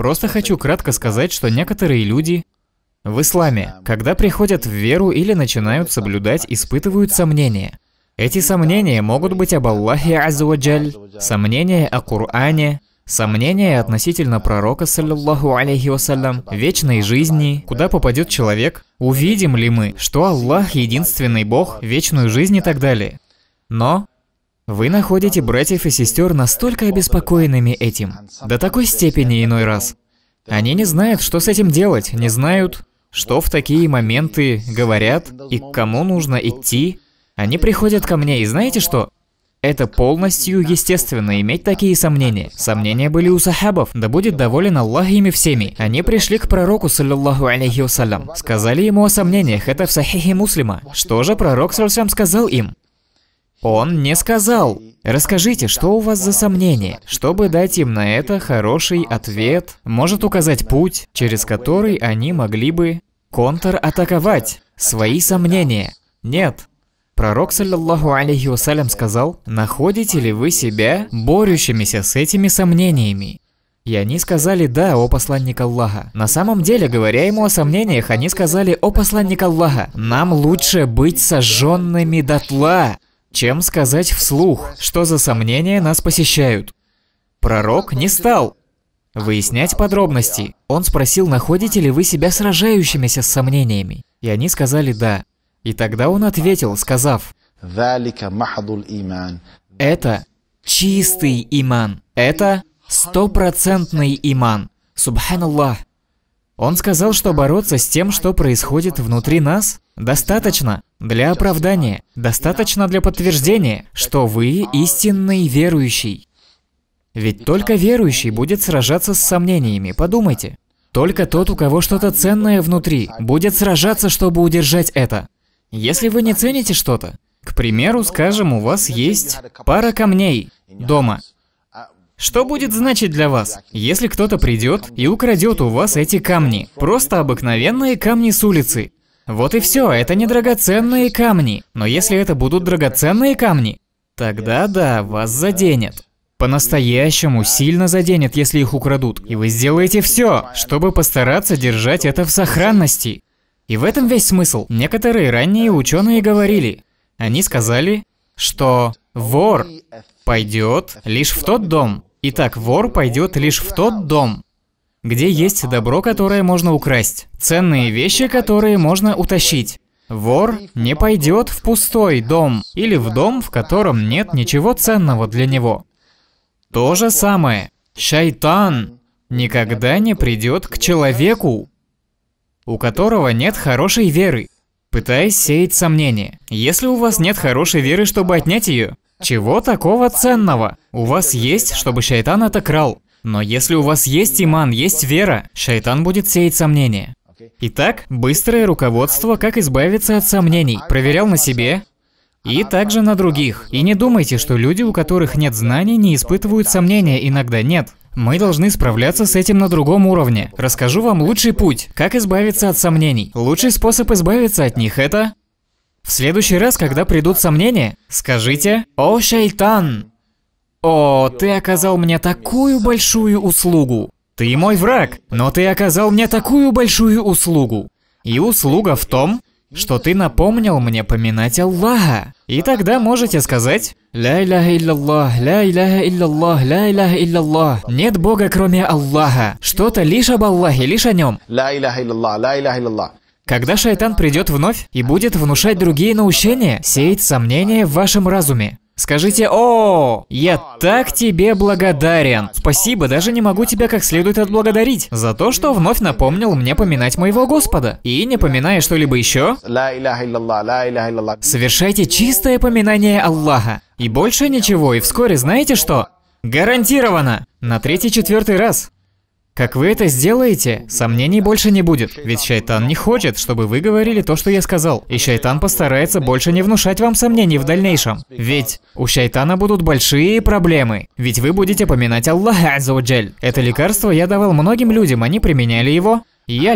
Просто хочу кратко сказать, что некоторые люди в исламе, когда приходят в веру или начинают соблюдать, испытывают сомнения. Эти сомнения могут быть об Аллахе Азуаджаль, сомнения о Коране, сомнения относительно пророка, саллиллаху алейхи вассалям, вечной жизни, куда попадет человек, увидим ли мы, что Аллах единственный Бог, вечную жизнь и так далее. Но вы находите братьев и сестер настолько обеспокоенными этим, до такой степени иной раз. Они не знают, что с этим делать, не знают, что в такие моменты говорят и к кому нужно идти. Они приходят ко мне, и знаете что? Это полностью естественно, иметь такие сомнения. Сомнения были у сахабов, да будет доволен Аллах ими всеми. Они пришли к пророку, саллиллаху алейхи вассалям, сказали ему о сомнениях, это в сахихе муслима. Что же пророк, саллиллаху сказал им? Он не сказал. Расскажите, что у вас за сомнения, чтобы дать им на это хороший ответ, может указать путь, через который они могли бы контратаковать свои сомнения. Нет. Пророк, саллиллаху алейхи вассалям, сказал, «Находите ли вы себя борющимися с этими сомнениями?» И они сказали «да» о посланник Аллаха. На самом деле, говоря ему о сомнениях, они сказали «О посланник Аллаха, нам лучше быть сожженными дотла, чем сказать вслух, что за сомнения нас посещают. Пророк не стал выяснять подробности. Он спросил, находите ли вы себя сражающимися с сомнениями. И они сказали «да». И тогда он ответил, сказав, «Это чистый иман. Это стопроцентный иман. Субханаллах». Он сказал, что бороться с тем, что происходит внутри нас, Достаточно для оправдания, достаточно для подтверждения, что вы истинный верующий. Ведь только верующий будет сражаться с сомнениями, подумайте. Только тот, у кого что-то ценное внутри, будет сражаться, чтобы удержать это. Если вы не цените что-то, к примеру, скажем, у вас есть пара камней дома. Что будет значить для вас, если кто-то придет и украдет у вас эти камни? Просто обыкновенные камни с улицы. Вот и все, это не драгоценные камни. Но если это будут драгоценные камни, тогда да, вас заденет. По-настоящему сильно заденет, если их украдут. И вы сделаете все, чтобы постараться держать это в сохранности. И в этом весь смысл. Некоторые ранние ученые говорили, они сказали, что вор пойдет лишь в тот дом. Итак, вор пойдет лишь в тот дом, где есть добро, которое можно украсть, ценные вещи, которые можно утащить. Вор не пойдет в пустой дом или в дом, в котором нет ничего ценного для него. То же самое. Шайтан никогда не придет к человеку, у которого нет хорошей веры, пытаясь сеять сомнения. Если у вас нет хорошей веры, чтобы отнять ее, чего такого ценного? У вас есть, чтобы шайтан это крал. Но если у вас есть иман, есть вера, шайтан будет сеять сомнения. Итак, быстрое руководство, как избавиться от сомнений. Проверял на себе и также на других. И не думайте, что люди, у которых нет знаний, не испытывают сомнения, иногда нет. Мы должны справляться с этим на другом уровне. Расскажу вам лучший путь, как избавиться от сомнений. Лучший способ избавиться от них – это... В следующий раз, когда придут сомнения, скажите «О, шайтан!» О, ты оказал мне такую большую услугу. Ты мой враг, но ты оказал мне такую большую услугу. И услуга в том, что ты напомнил мне поминать Аллаха. И тогда можете сказать «Ля иляха илляллах, ля иляха илляллах, ля иляха илляллах». Нет Бога, кроме Аллаха. Что-то лишь об Аллахе, лишь о нем. Ля иляха илляллах, ля иляха илляллах. Когда шайтан придет вновь и будет внушать другие наущения, сеять сомнения в вашем разуме. Скажите «О!» Я так тебе благодарен. Спасибо, даже не могу тебя как следует отблагодарить за то, что вновь напомнил мне поминать моего Господа. И не поминая что-либо еще, совершайте чистое поминание Аллаха. И больше ничего, и вскоре знаете что? Гарантированно! На третий-четвертый раз. Как вы это сделаете, сомнений больше не будет, ведь шайтан не хочет, чтобы вы говорили то, что я сказал. И шайтан постарается больше не внушать вам сомнений в дальнейшем. Ведь у шайтана будут большие проблемы, ведь вы будете поминать Аллаха Азуджель. Это лекарство я давал многим людям, они применяли его. И я,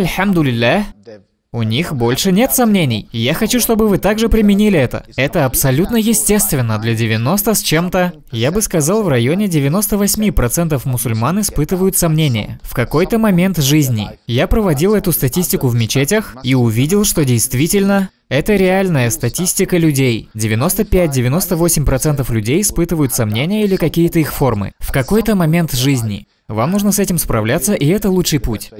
у них больше нет сомнений. Я хочу, чтобы вы также применили это. Это абсолютно естественно для 90 с чем-то. Я бы сказал, в районе 98% мусульман испытывают сомнения. В какой-то момент жизни. Я проводил эту статистику в мечетях и увидел, что действительно это реальная статистика людей. 95-98% людей испытывают сомнения или какие-то их формы. В какой-то момент жизни. Вам нужно с этим справляться, и это лучший путь.